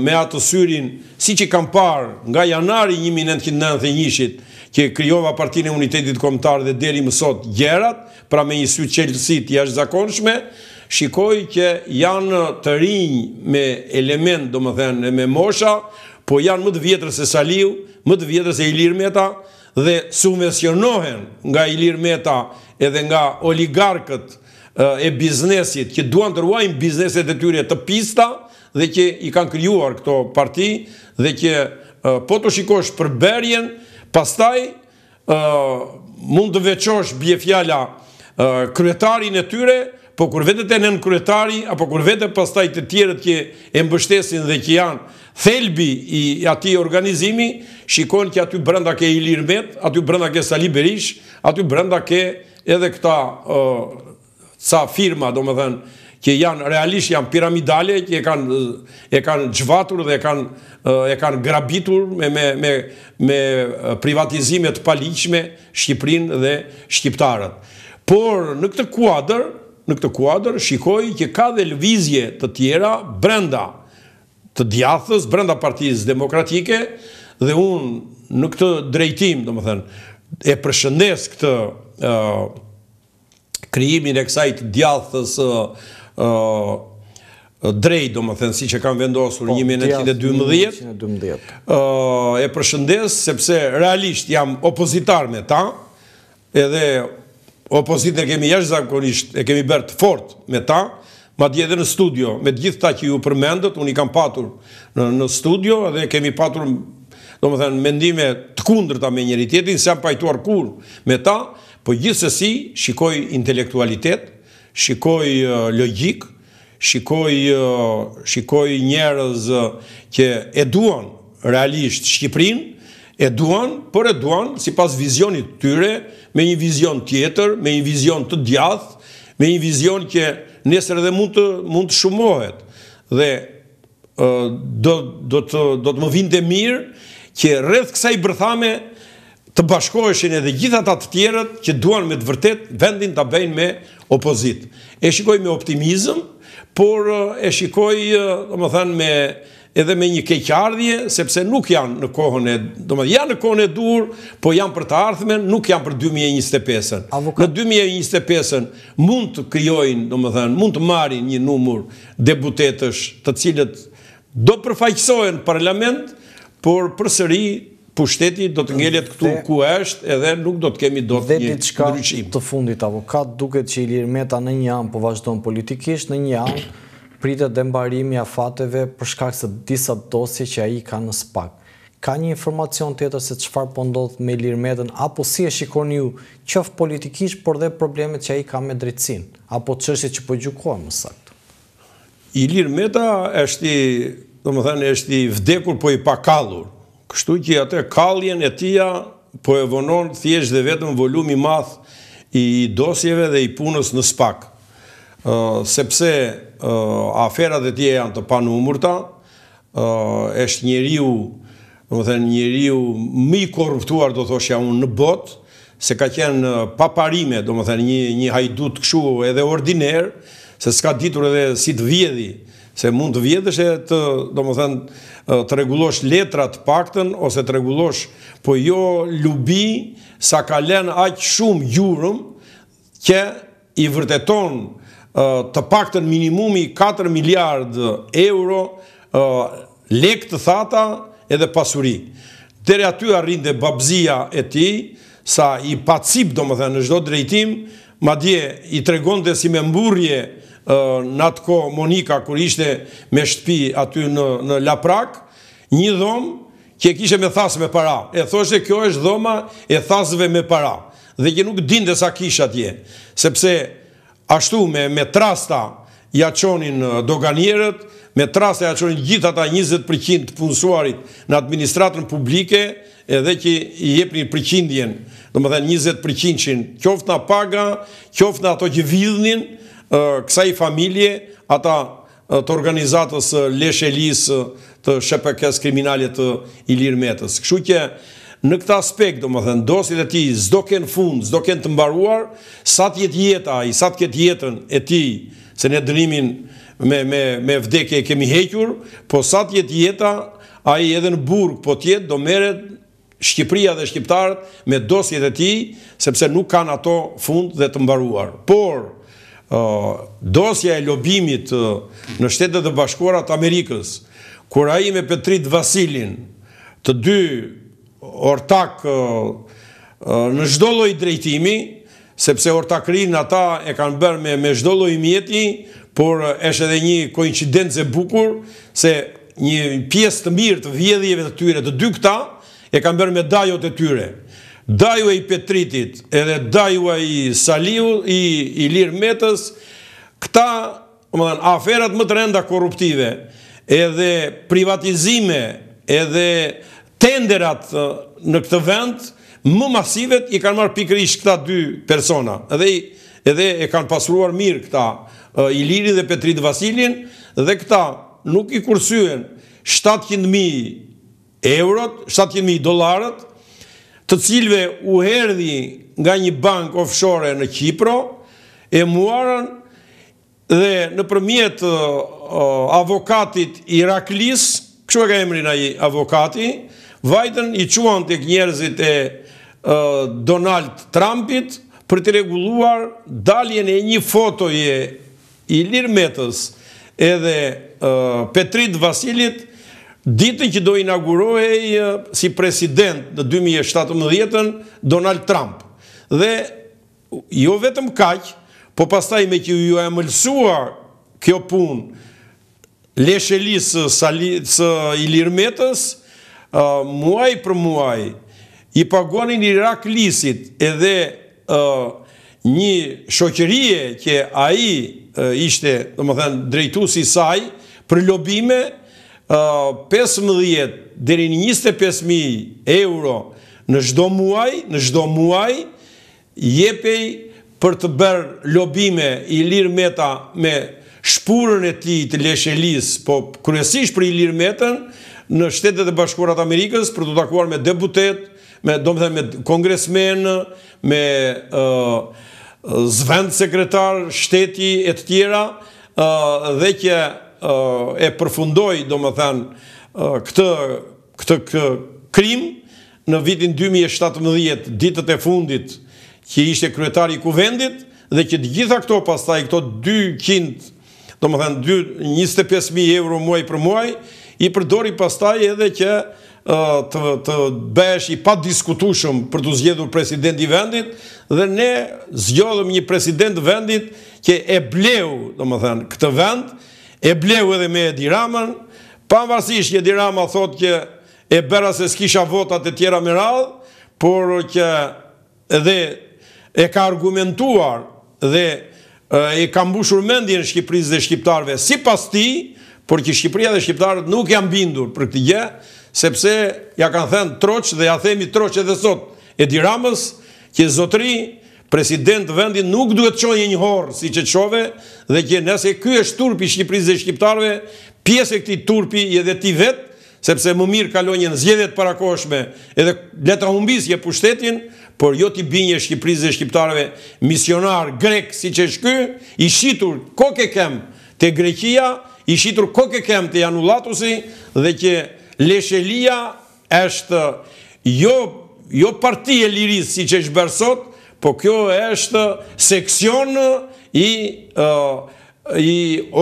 me atë syrin si që kam parë nga janari 1991-shit që kryova partinë e unitetit komtar dhe deri mësot gjerat, pra me një sy qelësit jash zakonshme, shikoj që janë të rinj me element, do më thënë, me mosha, po janë më të vjetër se Saliu, më të vjetër se Ilir më të vjetër se Ilir Meta, dhe subvencionohen nga Ilir Meta edhe nga oligarkët e biznesit që duan të ruajnë bizneset e tyre të pista dhe që i kanë krijuar këto parti dhe që po të shikosh për berjen, pastaj mund të veqosh bje fjalla kryetarin e tyre, po kur vetët e nën kryetari, apo kur vetët pastaj të tjerët që e mbështesin dhe që janë thelbi i ati organizimi, shikon që aty brenda ke Ilir Met, aty brenda ke Sali Berish, aty brenda ke edhe këta ca firma, do më dhenë, që janë realisht janë piramidale, që e kanë, e kanë gjvatur dhe e kanë, e kanë grabitur me, me, me, me privatizimet paliqme Shqiprin dhe Shqiptarët. Por në këtë kuadrë, në këtë kuadrë, shikoj që ka dhe lëvizje të tjera brenda të djathës brenda partijës demokratike dhe unë në këtë drejtim, do më thënë, e përshëndes këtë kryimin e kësajt djathës drejt, do më thënë, si që kam vendosur 1912, në të e përshëndes sepse realisht jam opozitar me ta, edhe opozitën e kemi jashtë zakonisht, e kemi bërë të fort me ta, e ma dje dhe në studio, me gjithë ta që ju përmendët, unë i kam patur në, në studio, dhe kemi patur, do më thënë, mendime të kundër ta me njëri tjetin, se më pajtuar kur me ta, po gjithë sësi, shikoj intelektualitet, shikoj logik, shikoj, shikoj njerëz që e duan realisht Shqiprin, e duan, për e duan, si pas vizionit tyre, me një vizion tjetër, me një vizion të djath, me një vizion që nesër edhe mund të mund të shumohet dhe do do të do të më vinte mirë që rreth kësaj bërthame të bashkoheshin edhe gjithat atë tjerët që duan me të vërtet vendin të bëjnë me opozit. E shikoj me optimizm, por e shikoj, do më thënë, me, edhe me një keqardhje, sepse nuk janë në kohën e, do më dhe, janë në kohën e dur, po janë për të ardhme, nuk janë për 2025-ën. Në 2025-ën mund të kryojnë, do më dhe, mund të marin një numur debutetësh të cilët do përfaqësojnë parlament, por për sëri pushteti do të ngellet këtu ku është edhe nuk do të kemi do të një ndryshim. Dhe të fundit, avokat, duket që i lirë meta në një anë, po vazhdojnë politikisht në një anë, pritët dhe mbarimi a fateve për shkak se disa dosje që a i ka në spak. Ka një informacion të jetër se qëfar po ndodhë me lirmetën, apo si e shikon ju qëfë politikisht, por dhe problemet që a i ka me drejtsin, apo qështë që po gjukohë më sakt? I lirmeta është do më thënë, vdekur po i pakallur. Kështu që atë kalljen e tia po e vonon thjesht dhe vetëm volumi math i dosjeve dhe i punës në spakë sepse aferat e tje janë të panumërta, është njëriu, njëriu mi korruptuar, do thoshja unë në botë, se ka qenë paparime, do më thënë, një hajdut këshu edhe ordiner, se s'ka ditur edhe si të vjedhi, se mund të vjedhësh e të, do më thënë, të regulosh letrat pakten, ose të regulosh, po jo lubi, sa ka len aqë shumë gjurëm, që i vërteton të pak të minimumi 4 miliard euro lek të thata edhe pasuri. Tere aty a babzia e ti, sa i pacip do më dhe në gjdo drejtim, ma dje i tregon dhe si me mburje në atë ko Monika kër ishte me shtpi aty në Laprak, një dhomë që e kishe me thasë me para, e thoshe kjo është dhoma e thasëve me para, dhe që nuk dinde sa kishe atje, sepse ashtu me, me trasta ja qonin doganjerët, me trasta ja qonin gjitha ta 20% të punësuarit në administratën publike, edhe që i jep përqindjen, dhe më dhe 20% që qoftë nga paga, qoftë nga ato që vidhnin, kësa i familje, ata të organizatës leshe lisë të shepëkes kriminalit të ilirë metës. Kështu që në këtë aspekt, do më thënë, dosit e ti zdo kënë fund, zdo kënë të mbaruar, sa të jetë jetë ai, sa të ketë jetën e ti, se ne dënimin me vdekje e kemi hequr, po sa të jetë jetëa, ai edhe në burg, po jetë, do meret Shqipria dhe Shqiptarët me dosjet e ti, sepse nuk kanë ato fund dhe të mbaruar. Por, uh, dosja e lobimit uh, në shtetet dhe bashkuarat Amerikës, kura i me Petrit Vasilin, të dy ortak në zhdolloj drejtimi, sepse ortakrinë ata e kanë bërë me zhdolloj mjeti, por është dhe një koincidencë e bukur, se një pjesë të mirë të vjedhjeve të tyre të dy këta, e kanë bërë me dajot e tyre. Daju e i Petritit, edhe daju e i Saliu, i Lirë Metës, këta më aferat më të renda korruptive, edhe privatizime, edhe tenderat në këtë vend, më masivet i kanë marë pikërish këta dy persona, edhe edhe e kanë pasruar mirë këta Iliri dhe Petrit Vasilin dhe këta nuk i kursyen 700.000 eurot, 700.000 dolarët të cilve u herdi nga një bank offshore në Kipro e muarën dhe në përmjet avokatit Iraklis, kështu e ka emrin a i avokati, Vajten i quan të kënjerëzit e Donald Trumpit për të reguluar daljen e një fotoje i Metës edhe Petrit Vasilit ditën që do inaugurohej si president në 2017-ën Donald Trump. Dhe jo vetëm kaqë, po pastaj me që ju e mëlsuar kjo punë leshe lisë së Ilirmetës, muaj për muaj i pagonin Irak Lisit edhe një shoqërie që i ishte si saj për lobime 15 dheri 25.000 euro në shdo muaj në shdo muaj jepej për të bërë lobime i lirë meta me shpurën e ti të leshe lisë, po kërësish për i lirë metën, në shtetet e bashkuarat Amerikës për të takuar me deputet, me, do me kongresmen, me zvend sekretar, shteti e të tjera, dhe kje e përfundoj, do më dhe këtë, këtë krim në vitin 2017, ditët e fundit, që ishte kryetari i kuvendit, dhe që gjitha këto pastaj këto 200 do më thënë 25.000 euro muaj për muaj, i përdori pastaj edhe që të besh i pa diskutushëm për të zgjedhur president i vendit dhe ne zgjodhëm një president vendit që e bleu, do më thënë, këtë vend, e bleu edhe me Edi Raman, pa më që Edi Raman thot që e bera se s'kisha votat e tjera me radhë, por që edhe e ka argumentuar dhe e ka mbushur mendin Shqipëriz dhe Shqiptarve si pas ti, por që Shqipëria dhe Shqiptarët nuk janë bindur për këtë gjë, sepse ja kanë thënë troqë dhe ja themi troqë edhe sot, e diramës, që zotri, president vendin nuk duhet qojë një horë si që qove, dhe që nëse kjo është turpi Shqipëris dhe Shqiptarëve, pjesë e këti turpi i edhe ti vetë, sepse më mirë kalonjë në zjedhet parakoshme edhe leta humbis je pushtetin, por jo t'i binje Shqipëriz dhe Shqiptarëve, misionar grek si që shky, i shqitur koke kem të grekia, i shitur koke kem të janu latusi dhe që leshelia është jo, jo parti e liris si që është bërësot, po kjo është seksion i i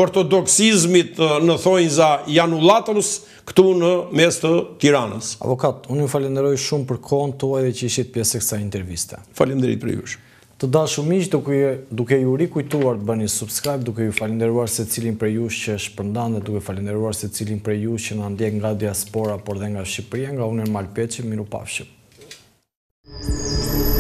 ortodoksizmit në thojnë za janu këtu në mes të tiranës. Avokat, unë ju falenderoj shumë për kohën të dhe që ishit pjesë kësa interviste. Falenderit për jushë. Të da shumë duke, duke ju rikujtuar të bëni subscribe, duke ju falinderuar se cilin për ju që shpërndan dhe duke falinderuar se cilin për ju që në ndjek nga diaspora, por dhe nga Shqipëria, nga unë e në Malpeci, miru pafshëm. Thank you.